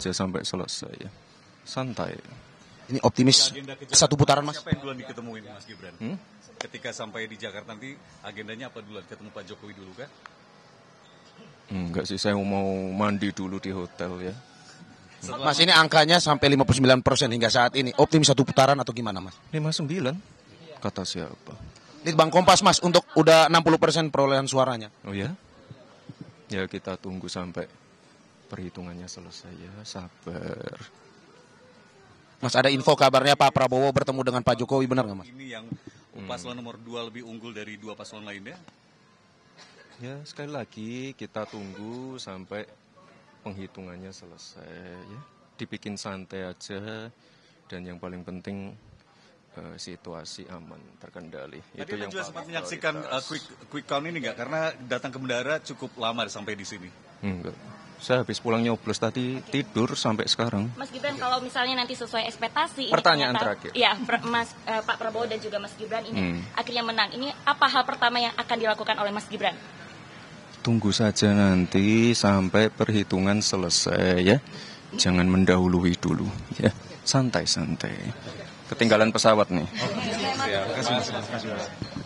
aja sampai selesai ya. Santai. Ini optimis satu putaran mas. Siapa yang duluan diketemuin Mas Gibran? Hmm? Ketika sampai di Jakarta nanti agendanya apa duluan? Ketemu Pak Jokowi dulu kan? Enggak sih, saya mau mandi dulu di hotel ya. Mas ini angkanya sampai 59 persen hingga saat ini. Optimis satu putaran atau gimana mas? 59? Kata siapa? Ini Bang Kompas mas untuk udah 60 persen perolehan suaranya. Oh ya? Ya kita tunggu sampai perhitungannya selesai ya, sabar. Mas ada info kabarnya Pak Prabowo bertemu dengan Pak Jokowi benar nggak Mas? Ini yang paslon nomor dua lebih unggul dari dua paslon lainnya. Ya sekali lagi kita tunggu sampai penghitungannya selesai ya. Dibikin santai aja dan yang paling penting eh, situasi aman terkendali. Tadi Itu yang juga sempat menyaksikan uh, quick quick count ini nggak? Karena datang ke bandara cukup lama sampai di sini. Enggak. Saya habis pulang nyoblos tadi okay. tidur sampai sekarang. Mas Gibran, okay. kalau misalnya nanti sesuai ekspektasi, pertanyaan ternyata, terakhir. Ya, Mas uh, Pak Prabowo dan juga Mas Gibran ini hmm. akhirnya menang. Ini apa hal pertama yang akan dilakukan oleh Mas Gibran? Tunggu saja nanti sampai perhitungan selesai ya. Jangan mendahului dulu ya. Santai-santai. Ketinggalan pesawat nih. Oh, terima kasih,